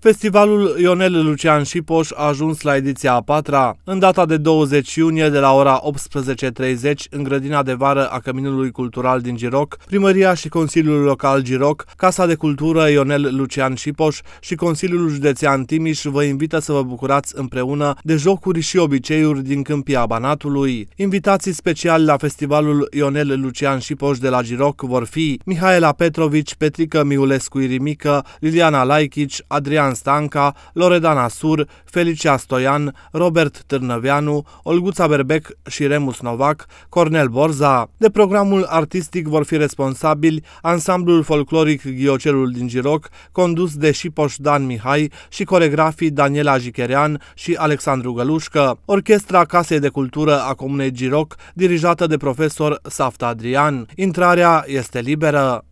Festivalul Ionel Lucian Șipoș a ajuns la ediția a patra. În data de 20 iunie, de la ora 18.30, în grădina de vară a Căminului Cultural din Giroc, Primăria și Consiliul Local Giroc, Casa de Cultură Ionel Lucian Șipoș și Consiliul Județean Timiș vă invită să vă bucurați împreună de jocuri și obiceiuri din Câmpia Banatului. Invitații speciali la Festivalul Ionel Lucian Șipoș de la Giroc vor fi Mihaela Petrovici, Petrica Miulescu-Irimică, Liliana Laichici, Adrian Cristian Stanca, Loredana Sur, Felicia Stoian, Robert Târnăveanu, Olguța Berbec și Remus Novac, Cornel Borza. De programul artistic vor fi responsabili ansamblul folcloric Ghiocelul din Giroc, condus de Șipoș Dan Mihai și coregrafii Daniela Jicherean și Alexandru Gălușcă, Orchestra Casei de Cultură a Comunei Giroc, dirijată de profesor Safta Adrian. Intrarea este liberă.